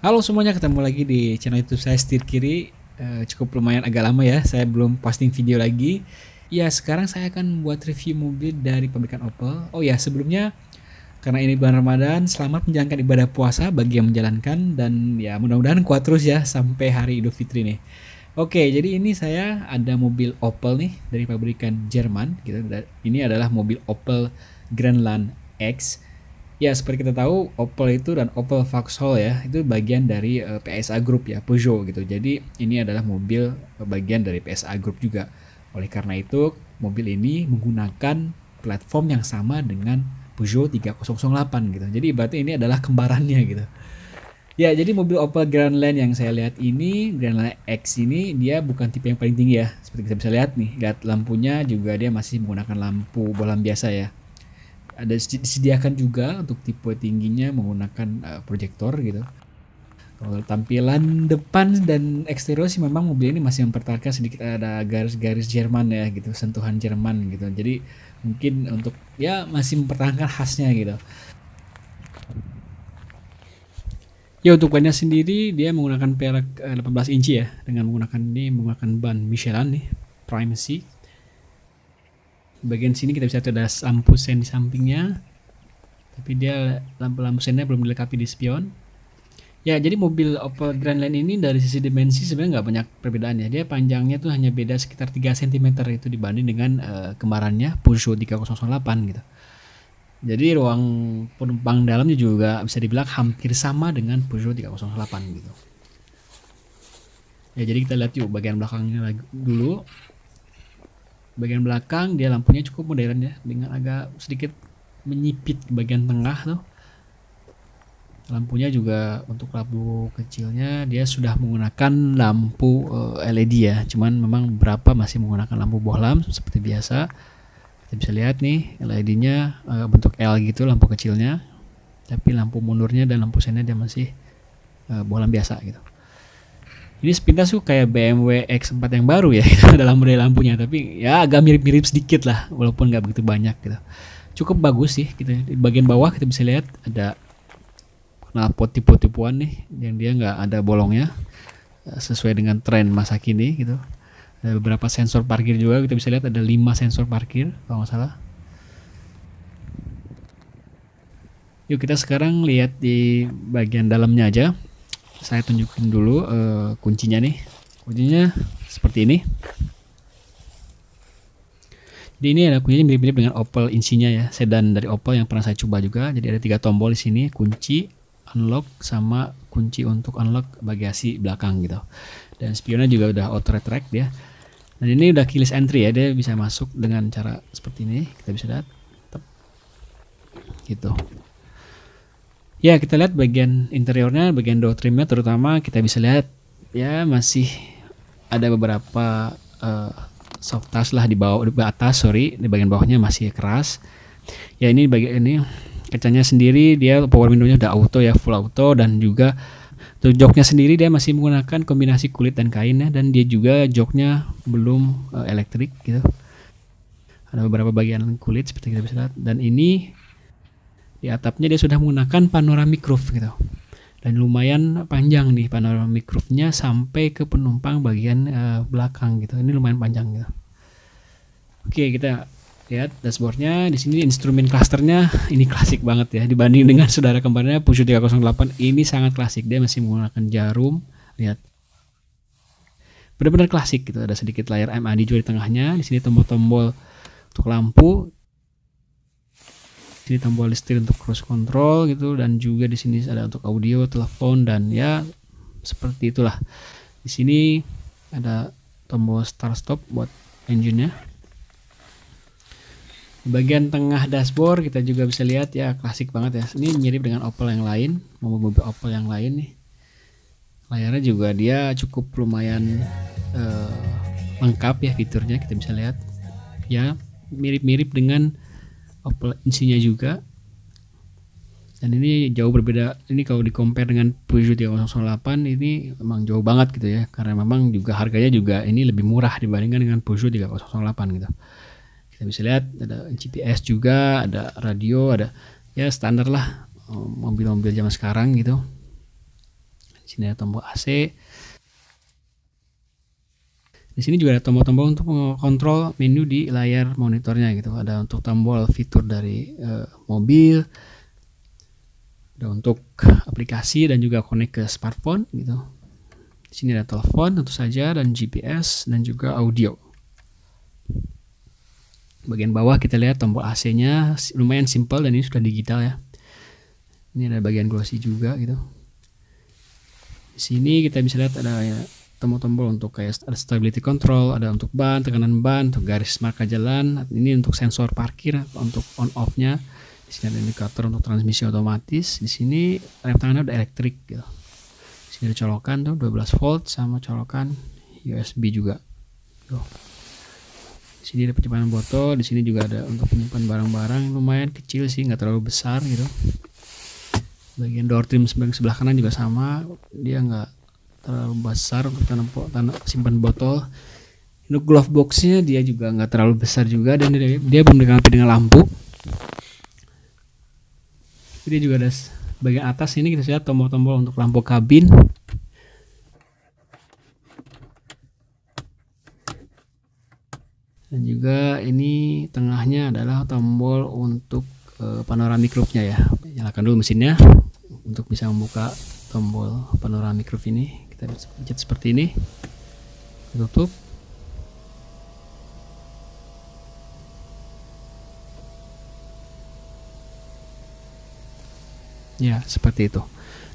Halo semuanya, ketemu lagi di channel YouTube saya Setir Kiri. E, cukup lumayan agak lama ya, saya belum posting video lagi. Ya, sekarang saya akan membuat review mobil dari pabrikan Opel. Oh ya, sebelumnya karena ini bulan Ramadan, selamat menjalankan ibadah puasa bagi yang menjalankan dan ya mudah-mudahan kuat terus ya sampai hari Idul Fitri nih. Oke, jadi ini saya ada mobil Opel nih dari pabrikan Jerman. Ini adalah mobil Opel Grandland X Ya, seperti kita tahu, Opel itu dan Opel Vauxhall ya, itu bagian dari uh, eh, PSA Group ya, Peugeot gitu. Jadi, ini adalah mobil eh, bagian dari PSA Group juga. Oleh karena itu, mobil ini menggunakan platform yang sama dengan Peugeot 3008 gitu. Jadi, berarti ini adalah kembarannya gitu. Ya, jadi mobil Opel Grandland yang saya lihat ini, Grandland X ini, dia bukan tipe yang paling tinggi ya. Seperti kita bisa lihat nih, lihat lampunya juga dia masih menggunakan lampu bolam biasa ya ada disediakan juga untuk tipe tingginya menggunakan uh, eh, proyektor gitu. Kalau tampilan depan dan eksterior sih memang mobil ini masih mempertahankan sedikit ada garis-garis Jerman ya gitu, sentuhan Jerman gitu. Jadi mungkin untuk ya masih mempertahankan khasnya gitu. Ya untuk bannya sendiri dia menggunakan pelek 18 eh, inci ya dengan menggunakan ini menggunakan ban Michelin nih Prime C bagian sini kita bisa lihat ada lampu sen di sampingnya tapi dia lampu-lampu sennya belum dilengkapi di spion ya jadi mobil Opel Grand ini dari sisi dimensi sebenarnya nggak banyak perbedaannya dia panjangnya tuh hanya beda sekitar 3 cm itu dibanding dengan uh, eh, kembarannya Peugeot 3008 gitu jadi ruang penumpang dalamnya juga bisa dibilang hampir sama dengan Peugeot 308 gitu ya jadi kita lihat yuk bagian belakangnya dulu bagian belakang dia lampunya cukup modern ya dengan agak sedikit menyipit di bagian tengah tuh lampunya juga untuk lampu kecilnya dia sudah menggunakan lampu eh, LED ya cuman memang berapa masih menggunakan lampu bohlam seperti biasa kita bisa lihat nih LED-nya eh, bentuk L gitu lampu kecilnya tapi lampu mundurnya dan lampu sini dia masih eh, bohlam biasa gitu ini sepintas tuh kayak BMW X4 yang baru ya gitu, dalam model lampunya, tapi ya agak mirip-mirip sedikit lah walaupun nggak begitu banyak gitu. Cukup bagus sih gitu. Di bagian bawah kita bisa lihat ada knalpot tipu-tipuan nih yang dia nggak ada bolongnya eh, sesuai dengan tren masa kini gitu. Ada beberapa sensor parkir juga kita bisa lihat ada lima sensor parkir kalau nggak salah. Yuk kita sekarang lihat di bagian dalamnya aja saya tunjukin dulu uh, kuncinya nih kuncinya seperti ini jadi ini ada kuncinya mirip-mirip dengan Opel Insinya ya sedan dari Opel yang pernah saya coba juga jadi ada tiga tombol di sini kunci unlock sama kunci untuk unlock bagasi belakang gitu dan spionnya juga udah auto retract dia ya. nah ini udah keyless entry ya dia bisa masuk dengan cara seperti ini kita bisa lihat gitu Ya, kita lihat bagian interiornya, bagian door trimnya terutama kita bisa lihat ya masih ada beberapa uh, soft touch lah di bawah di atas sorry di bagian bawahnya masih keras ya ini bagian ini kacanya sendiri dia power windownya udah auto ya full auto dan juga tuh joknya sendiri dia masih menggunakan kombinasi kulit dan kain ya dan dia juga joknya belum uh, elektrik gitu ada beberapa bagian kulit seperti kita bisa lihat dan ini di atapnya dia sudah menggunakan panoramic roof gitu dan lumayan panjang nih panoramic roofnya sampai ke penumpang bagian uh, belakang gitu ini lumayan panjang gitu oke kita lihat dashboardnya di sini instrumen clusternya ini klasik banget ya dibanding dengan saudara kembarnya Peugeot 308 ini sangat klasik dia masih menggunakan jarum lihat benar-benar klasik gitu ada sedikit layar MAD juga di tengahnya di sini tombol-tombol untuk lampu sini tombol listrik untuk cross control gitu dan juga di sini ada untuk audio telepon dan ya seperti itulah di sini ada tombol start stop buat engine-nya bagian tengah dashboard kita juga bisa lihat ya klasik banget ya ini mirip dengan Opel yang lain mobil-mobil Opel yang lain nih layarnya juga dia cukup lumayan uh, lengkap ya fiturnya kita bisa lihat ya mirip-mirip dengan opulensinya juga dan ini jauh berbeda ini kalau di compare dengan Peugeot 308, ini memang jauh banget gitu ya karena memang juga harganya juga ini lebih murah dibandingkan dengan Peugeot 308 gitu kita bisa lihat ada GPS juga ada radio ada ya standar lah eh, mobil-mobil zaman sekarang gitu di sini ada tombol AC di sini juga ada tombol-tombol untuk mengontrol menu di layar monitornya gitu. Ada untuk tombol fitur dari uh, mobil, ada untuk aplikasi dan juga connect ke smartphone gitu. Di sini ada telepon tentu saja dan GPS dan juga audio. Bagian bawah kita lihat tombol AC-nya lumayan simple dan ini sudah digital ya. Ini ada bagian glossy juga gitu. Di sini kita bisa lihat ada ya temu tombol untuk kayak ada stability control, ada untuk ban, tekanan ban, untuk garis marka jalan. Ini untuk sensor parkir, untuk on off-nya. Di sini ada indikator untuk transmisi otomatis. Di sini rem tangannya udah elektrik gitu. Di sini ada colokan tuh 12 volt sama colokan USB juga. Tuh. Gitu. Di sini ada penyimpanan botol, di sini juga ada untuk penyimpan barang-barang lumayan kecil sih, nggak terlalu besar gitu. Bagian door trim sebelah kanan juga sama, dia nggak terlalu besar untuk tanam tanam simpan botol untuk glove boxnya dia juga nggak terlalu besar juga dan dia, dia belum dilengkapi dengan lampu dia juga ada bagian atas ini kita lihat tombol-tombol untuk lampu kabin dan juga ini tengahnya adalah tombol untuk uh, panoramic roofnya ya nyalakan dulu mesinnya untuk bisa membuka tombol panoramic roof ini kita pencet seperti ini kita tutup ya seperti itu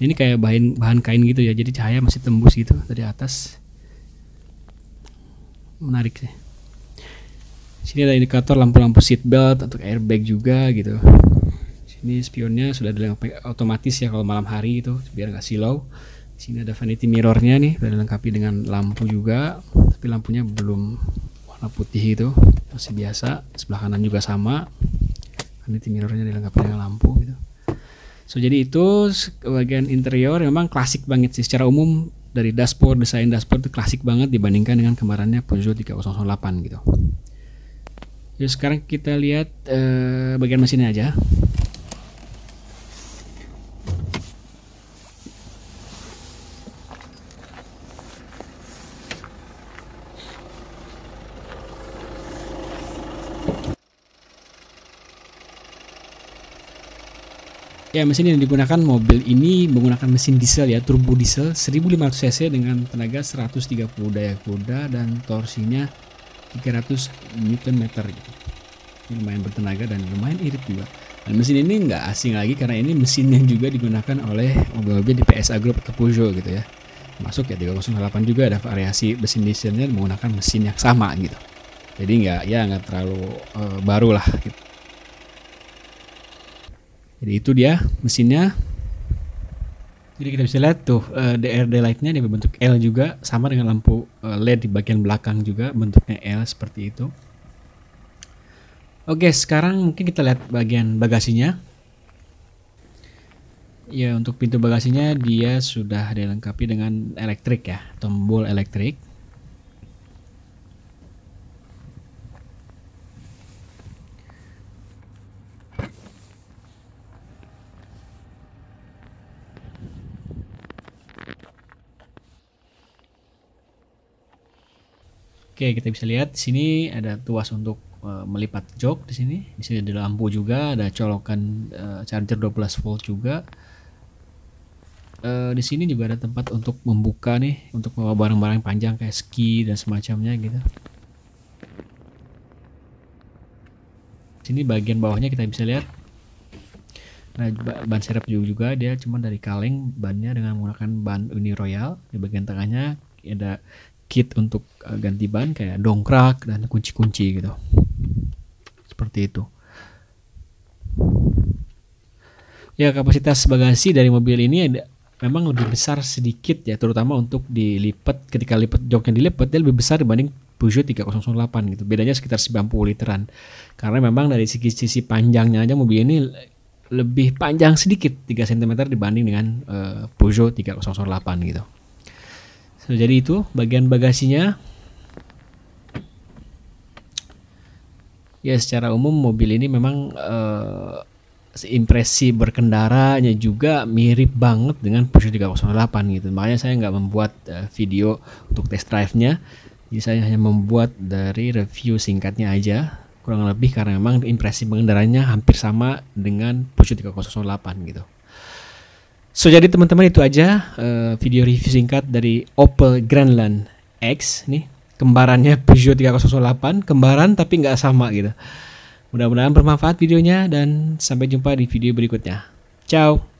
ini kayak bahan bahan kain gitu ya jadi cahaya masih tembus gitu dari atas menarik sih sini ada indikator lampu-lampu seat belt untuk airbag juga gitu sini spionnya sudah dilengkapi otomatis ya kalau malam hari itu biar nggak silau sini ada vanity mirrornya nih sudah dilengkapi dengan lampu juga tapi lampunya belum warna putih itu masih biasa sebelah kanan juga sama vanity mirrornya dilengkapi dengan lampu gitu so jadi itu bagian interior memang klasik banget sih secara umum dari dashboard desain dashboard itu klasik banget dibandingkan dengan kemarinnya Peugeot 3008 gitu jadi sekarang kita lihat uh, bagian mesinnya aja Ya, mesin yang digunakan mobil ini menggunakan mesin diesel ya, turbo diesel 1500 cc dengan tenaga 130 daya kuda dan torsinya 300 Nm gitu. Ini lumayan bertenaga dan lumayan irit juga. Dan mesin ini nggak asing lagi karena ini mesin yang juga digunakan oleh mobil-mobil di PSA Group atau Peugeot gitu ya. Masuk ya 308 juga ada variasi mesin dieselnya menggunakan mesin yang sama gitu. Jadi nggak ya nggak terlalu uh, baru lah gitu jadi itu dia mesinnya jadi kita bisa lihat tuh uh, eh, DRD lightnya dia berbentuk L juga sama dengan lampu eh, LED di bagian belakang juga bentuknya L seperti itu. Oke sekarang mungkin kita lihat bagian bagasinya. Ya untuk pintu bagasinya dia sudah dilengkapi dengan elektrik ya tombol elektrik. Oke, kita bisa lihat di sini ada tuas untuk uh, melipat jok di sini. Di sini ada lampu juga, ada colokan uh, charger 12 volt juga. Uh, di sini juga ada tempat untuk membuka nih, untuk bawa barang-barang panjang kayak ski dan semacamnya gitu. di Sini bagian bawahnya kita bisa lihat. Nah, ban serep juga dia cuma dari kaleng bannya dengan menggunakan ban Uni Royal. Di bagian tengahnya ada kit untuk uh, ganti ban kayak dongkrak dan kunci-kunci gitu seperti itu ya kapasitas bagasi dari mobil ini ada memang lebih besar sedikit ya terutama untuk dilipat ketika lipat joknya dilipat dia lebih besar dibanding Peugeot 3008 gitu bedanya sekitar 90 literan karena memang dari sisi sisi panjangnya aja mobil ini lebih panjang sedikit 3 cm dibanding dengan uh, Peugeot delapan gitu so, jadi itu bagian bagasinya ya secara umum mobil ini memang uh, impresi berkendaranya juga mirip banget dengan Porsche 308 gitu makanya saya nggak membuat uh, video untuk test drive-nya jadi saya hanya membuat dari review singkatnya aja kurang lebih karena memang impresi pengendaranya hampir sama dengan Porsche 308 gitu So jadi teman-teman itu aja uh, video review singkat dari Opel Grandland X nih kembarannya Peugeot 308 kembaran tapi nggak sama gitu. Mudah-mudahan bermanfaat videonya dan sampai jumpa di video berikutnya. Ciao.